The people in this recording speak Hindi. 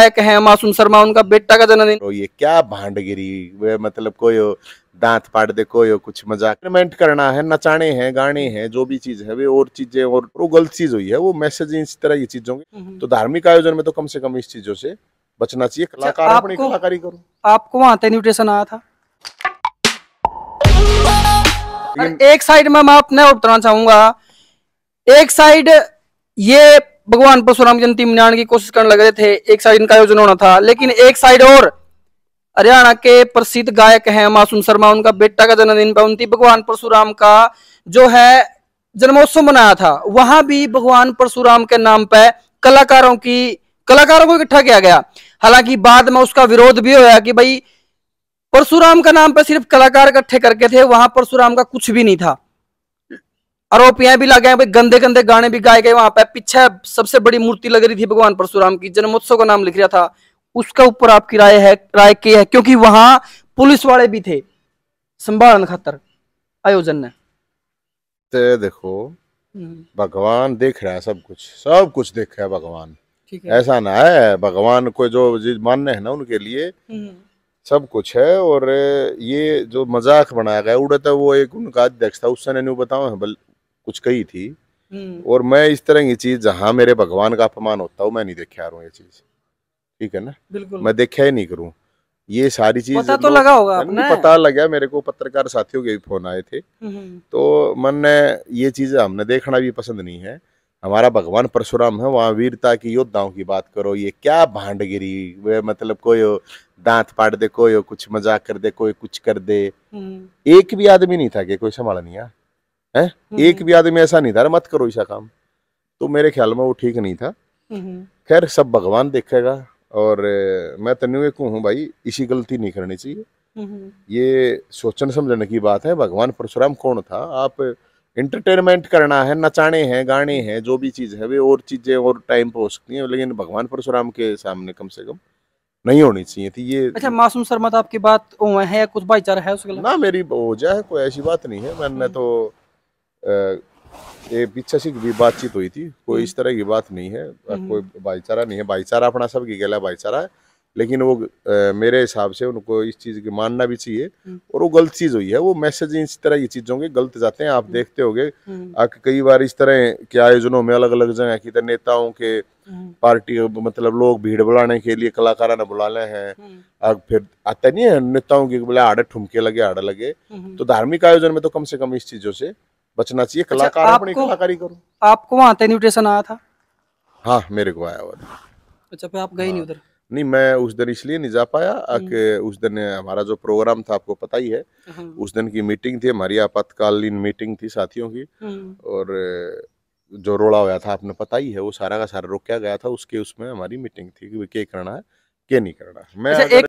विधायक है मासूम शर्मा उनका बेटा का जन्मदिन ये क्या भांडगिरी वे मतलब कोई दांत फाड़ दे कोई कुछ मजाक करना है नचाने हैं गाने हैं जो भी चीज है वे और चीजें और वो गलत चीज हुई है वो मैसेज इस तरह की चीजों की हम्म। तो धार्मिक आयोजन में तो कम से कम इस चीजों से बचना चाहिए अच्छा, कलाकार अपनी कलाकारी करो आपको वहाँ इन्विटेशन आया था एक साइड में मैं अपने उतरना चाहूंगा एक साइड ये भगवान परशुराम जयंती मनाने की कोशिश करने लग रहे थे एक साइड इनका आयोजन होना था लेकिन एक साइड और हरियाणा के प्रसिद्ध गायक हैं मासूम शर्मा उनका बेटा का जन्मदिन पर उनती भगवान परशुराम का जो है जन्मोत्सव मनाया था वहां भी भगवान परशुराम के नाम पर कलाकारों की कलाकारों को इकट्ठा किया गया हालांकि बाद में उसका विरोध भी होया कि भाई परशुराम का नाम पर सिर्फ कलाकार इकट्ठे करके थे वहां परशुराम का कुछ भी नहीं था आरोपियां भी लगे हैं गंदे गंदे गाने भी गाए गए वहां पर पीछे सबसे बड़ी मूर्ति लग रही थी भगवान परशुराम की जन्मोत्सव का नाम लिख रहा था उसका ऊपर आपकी राय है राय के है क्योंकि वहां पुलिस वाले भी थे संभालन खातर आयोजन ने देखो हम्म। भगवान देख रहा है सब कुछ सब कुछ देख रहा है भगवान ऐसा ना है भगवान को जो चीज मानने है ना उनके लिए हम्म। सब कुछ है और ये जो मजाक बनाया गया उड़ता वो एक उनका अध्यक्ष था उससे नहीं बताओ बल कुछ कही थी हम्म। और मैं इस तरह की चीज जहाँ मेरे भगवान का अपमान होता हूँ मैं नहीं देखे आ रहा ये चीज ठीक है ना बिल्कुल मैं देखा ही नहीं करूँ ये सारी चीज पता तो लगा होगा अपना पता लग गया मेरे को पत्रकार साथियों के भी फोन आए थे हम्म। तो मन ने ये चीज हमने देखना भी पसंद नहीं है हमारा भगवान परशुराम है वहाँ वीरता की योद्धाओं की बात करो ये क्या भांडगिरी वे मतलब कोई दांत पाट दे कोई कुछ मजाक कर दे कोई कुछ कर दे हम्म। एक भी आदमी नहीं था कि कोई संभाल नहीं है है एक भी आदमी ऐसा नहीं था मत करो ऐसा काम तो मेरे ख्याल में वो ठीक नहीं था हम्म, हम्म। खैर सब भगवान देखेगा और मैं तेन एक हूँ भाई इसी गलती नहीं करनी चाहिए हम्म, ये सोचने समझने की बात है भगवान परशुराम कौन था आप इंटरटेनमेंट करना है नचाने हैं गाने हैं जो भी चीज़ है वे और चीज़ें और टाइम पे हो सकती हैं लेकिन भगवान परशुराम के सामने कम से कम नहीं होनी चाहिए थी ये अच्छा मासूम शर्मा तो आपकी बात है कुछ भाईचारा है उसके ना मेरी वजह है कोई ऐसी बात नहीं है मैंने तो ये पीछे से भी बातचीत हुई थी कोई इस हम्म। तरह की बात नहीं है हम्म। कोई भाईचारा नहीं है भाईचारा अपना सब की गला भाईचारा है लेकिन वो आ, मेरे हिसाब से उनको इस चीज़ की मानना भी चाहिए हम्म। और वो गलत चीज़ हुई है वो मैसेज इस तरह की चीज़ों के गलत जाते हैं आप देखते हो गए कई बार इस तरह के आयोजनों में अलग अलग जगह की नेताओं के पार्टी मतलब लोग भीड़ बुलाने के लिए कलाकारा ने बुलाने हैं अब फिर आता नहीं है नेताओं की बोले आड़े ठुमके लगे आड़े लगे तो धार्मिक आयोजन में तो कम से कम इस चीज़ों से बचना चाहिए अच्छा, कलाकार अच्छा, अपनी कलाकारी करो आपको वहां तक न्यूट्रिशन आया था हाँ मेरे को आया हुआ था अच्छा फिर आप गए नहीं हाँ। उधर नहीं मैं उस दिन इसलिए नहीं जा पाया कि हम्म। उस दिन हमारा जो प्रोग्राम था आपको पता ही है हाँ। उस दिन की मीटिंग थी हमारी आपातकालीन मीटिंग थी साथियों की हम्म। और जो रोड़ा हुआ था आपने पता ही है वो सारा का सारा रोक गया था उसके उसमें हमारी मीटिंग थी कि के करना है के नहीं करना मैं अच्छा,